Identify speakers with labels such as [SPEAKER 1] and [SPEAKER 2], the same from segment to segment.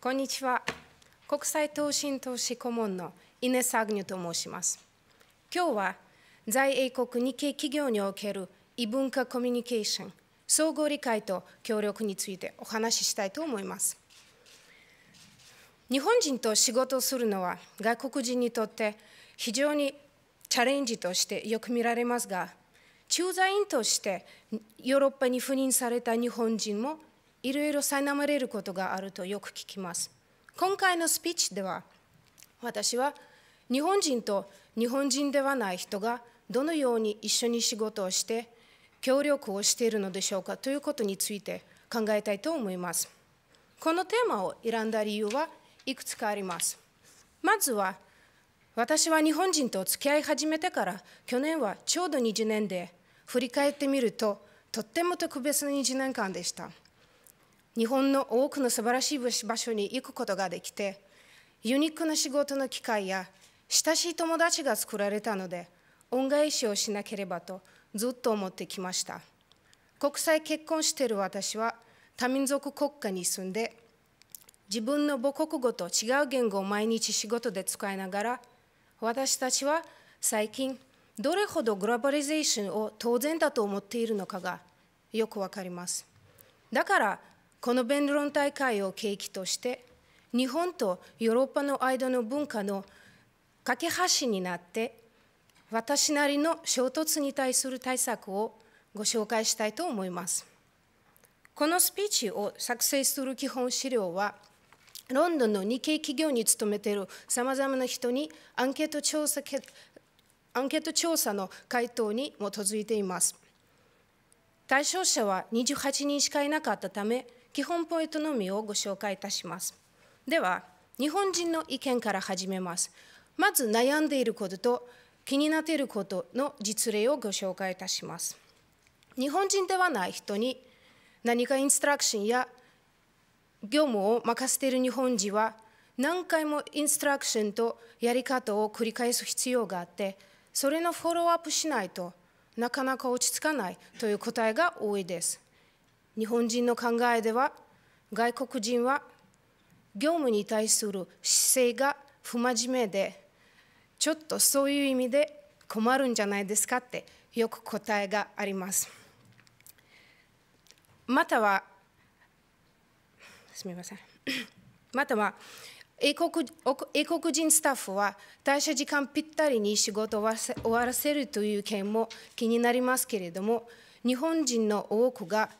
[SPEAKER 1] こんにちは。国際投信投資顧問のイネサグニュと申します。今日は在英国日系企業における異文化コミュニケーション、総合理解と協力についてお話ししたいと思います。日本人と仕事をするのは外国人にとって非常にチャレンジとしてよく見られますが、駐在員としてヨーロッパに赴任された日本人もいろいろ苛まれることがあるとよく聞きます。今回のスピーチでは、私は日本人と日本人ではない人がどのように一緒に仕事をして協力をしているのでしょうかということについて考えたいと思います。このテーマを選んだ理由はいくつかあります。まずは、私は日本人と付き合い始めてから去年はちょうど20年で振り返ってみるととっても特別な20年間でした。日本の多くの素晴らしい場所に行くことができて、ユニークな仕事の機会や親しい友達が作られたので、恩返しをしなければとずっと思ってきました。国際結婚している私は、多民族国家に住んで、自分の母国語と違う言語を毎日仕事で使いながら、私たちは最近、どれほどグローバリゼーションを当然だと思っているのかがよくわかります。だからこの弁論大会を契機として日本とヨーロッパの間の文化の架け橋になって私なりの衝突に対する対策をご紹介したいと思います。このスピーチを作成する基本資料はロンドンの日系企業に勤めているさまざまな人にアンケート調査アンケート調査の回答に基づいています。対象者は28人しかいなかったため、基本ポイントのみをご紹介いたします。では、日本人の意見から始めます。まず悩んでいることと気になっていることの実例をご紹介いたします。日本人ではない人に何かインストラクションや業務を任せている日本人は何回もインストラクションとやり方を繰り返す必要があってそれのフォローアップしないとなかなか落ち着かないという答えが多いです日本人の考えでは外国人は業務に対する姿勢が不真面目でちょっとそういう意味で困るんじゃないですかってよく答えがあります。またはすみません または英国英国人スタッフは退社時間ぴったりに仕事を終わらせるという件も気になりますけれども日本人の多くが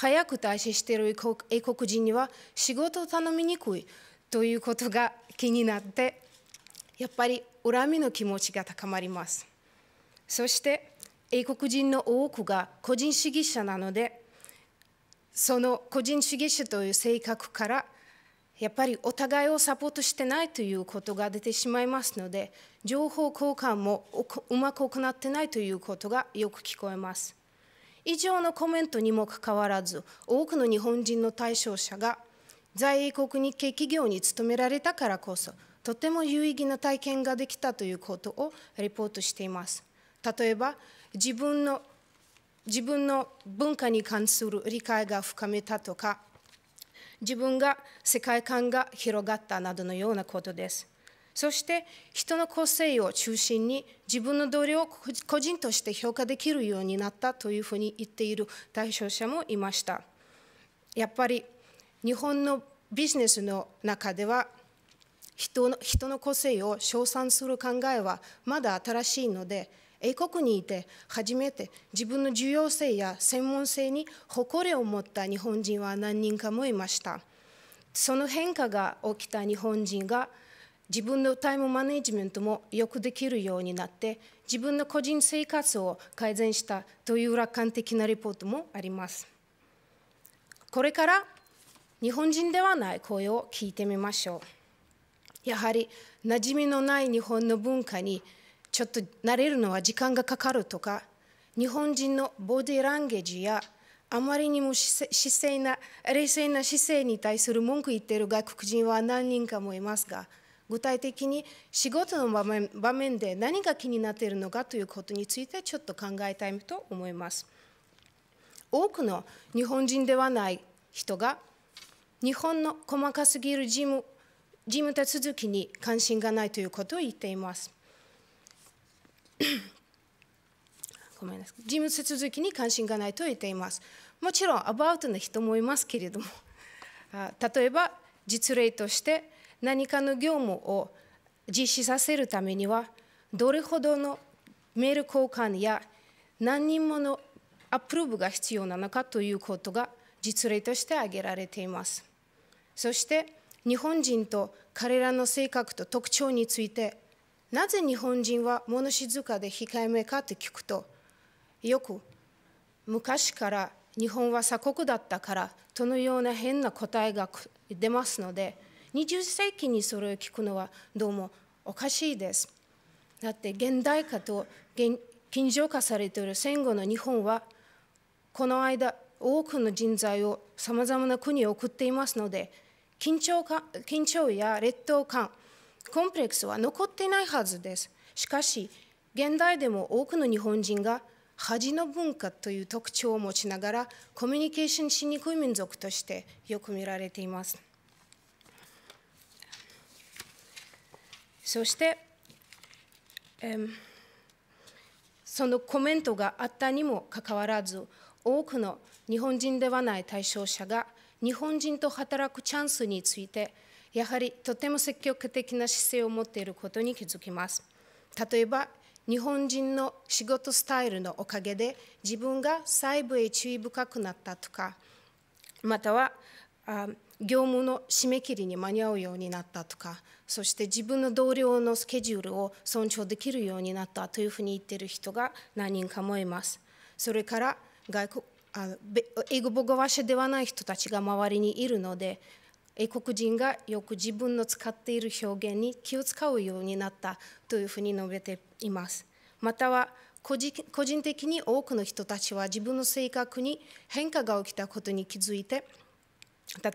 [SPEAKER 1] 早く退社している英国人には仕事を頼みにくいということが気になってやっぱり恨みの気持ちが高まりますそして英国人の多くが個人主義者なのでその個人主義者という性格からやっぱりお互いをサポートしてないということが出てしまいますので情報交換もうまく行ってないということがよく聞こえます以上のコメントにもかかわらず、多くの日本人の対象者が在英国日系企業に勤められたからこそ、とても有意義な体験ができたということをレポートしています。例えば、自分の自分の文化に関する理解が深めたとか、自分が世界観が広がったなどのようなことです。そして人の個性を中心に自分の努力を個人として評価できるようになったというふうに言っている対象者もいました。やっぱり日本のビジネスの中では人の人の個性を称賛する考えはまだ新しいので英国にいて初めて自分の重要性や専門性に誇りを持った日本人は何人かもいました。その変化が起きた日本人が自分のタイムマネジメントもよくできるようになって自分の個人生活を改善したという楽観的なレポートもありますこれから日本人ではない声を聞いてみましょうやはり馴染みのない日本の文化にちょっと慣れるのは時間がかかるとか日本人のボディーランゲージやあまりにも姿勢な冷静な姿勢に対する文句言っている外国人は何人かもいますが具体的に仕事の場面場面で何が気になっているのかということについてちょっと考えたいと思います。多くの日本人ではない人が日本の細かすぎる事務事務手続きに関心がないということを言っています。ごめんなさい事務手続きに関心がないと言っています。もちろんアバウトな人もいますけれども例えば実例として何かの業務を実施させるためにはどれほどのメール交換や何人ものアップローブが必要なのかということが実例として挙げられています。そして日本人と彼らの性格と特徴についてなぜ日本人は物静かで控えめかと聞くとよく昔から日本は鎖国だったからとのような変な答えが出ますので20世紀にそれを聞くのはどうもおかしいです。だって現代化と近所化されている戦後の日本はこの間多くの人材をさまざまな国へ送っていますので緊張か緊張や劣等感コンプレックスは残っていないはずです。しかし現代でも多くの日本人が恥の文化という特徴を持ちながらコミュニケーションしにくい民族としてよく見られています。そして、えー、そのコメントがあったにもかかわらず、多くの日本人ではない対象者が、日本人と働くチャンスについて、やはりとても積極的な姿勢を持っていることに気づきます。例えば、日本人の仕事スタイルのおかげで、自分が細部へ注意深くなったとか、または、あ業務の締め切りに間に合うようになったとかそして自分の同僚のスケジュールを尊重できるようになったというふうに言っている人が何人かもいます。それから外国あ英語話者ではない人たちが周りにいるので英国人がよく自分の使っている表現に気を使うようになったというふうに述べています。または個人的に多くの人たちは自分の性格に変化が起きたことに気づいて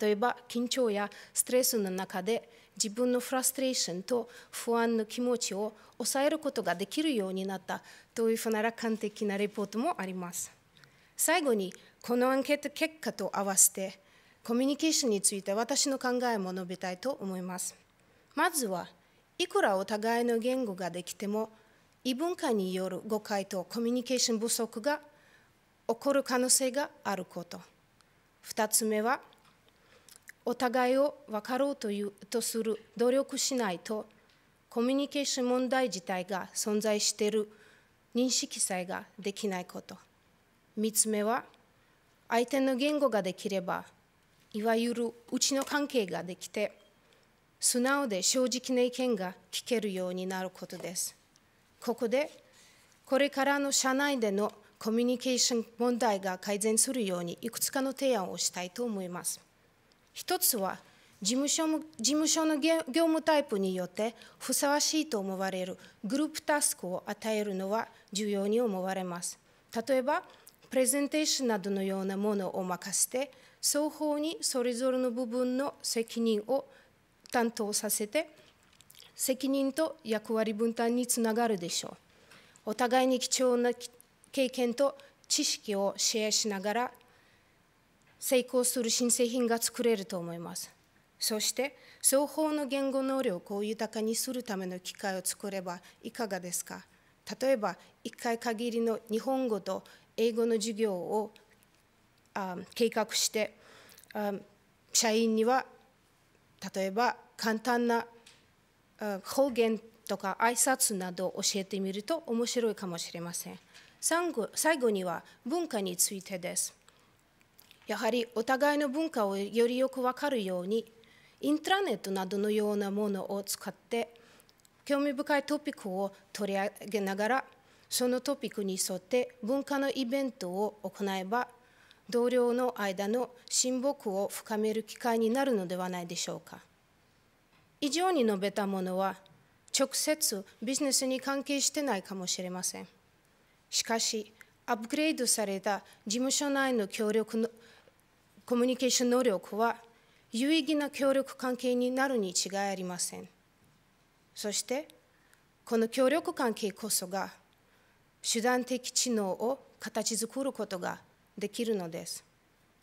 [SPEAKER 1] 例えば緊張やストレスの中で自分のフラストレーションと不安の気持ちを抑えることができるようになったというふうな楽観的なレポートもあります。最後にこのアンケート結果と合わせてコミュニケーションについて私の考えも述べたいと思います。まずはいくらお互いの言語ができても異文化による誤解とコミュニケーション不足が起こる可能性があること。2つ目はお互いを分かろうというとする努力しないとコミュニケーション問題自体が存在している認識さえができないこと3つ目は相手の言語ができればいわゆるうちの関係ができて素直で正直な意見が聞けるようになることですここでこれからの社内でのコミュニケーション問題が改善するようにいくつかの提案をしたいと思います。一つは事務所事務所の業務タイプによってふさわしいと思われるグループタスクを与えるのは重要に思われます。例えば、プレゼンテーションなどのようなものを任せて、双方にそれぞれの部分の責任を担当させて、責任と役割分担につながるでしょう。お互いに貴重な経験と知識をシェアしながら成功する新製品が作れると思います。そして双方の言語能力を豊かにするための機会を作ればいかがですか例えば1回限りの日本語と英語の授業をあ計画してあ社員には例えば簡単な方言とか挨拶などを教えてみると面白いかもしれません最後には文化についてですやはりお互いの文化をよりよく分かるようにインターネットなどのようなものを使って興味深いトピックを取り上げながらそのトピックに沿って文化のイベントを行えば同僚の間の親睦を深める機会になるのではないでしょうか。以上に述べたものは直接ビジネスに関係してないかもしれません。しかし、アップグレードされた事務所内の協力のコミュニケーション能力は有意義な協力関係になるに違いありません。そして、この協力関係こそが手段的知能を形作ることができるのです。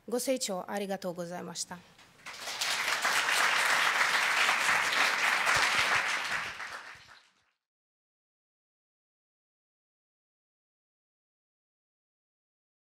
[SPEAKER 1] ご清聴ありがとうございました。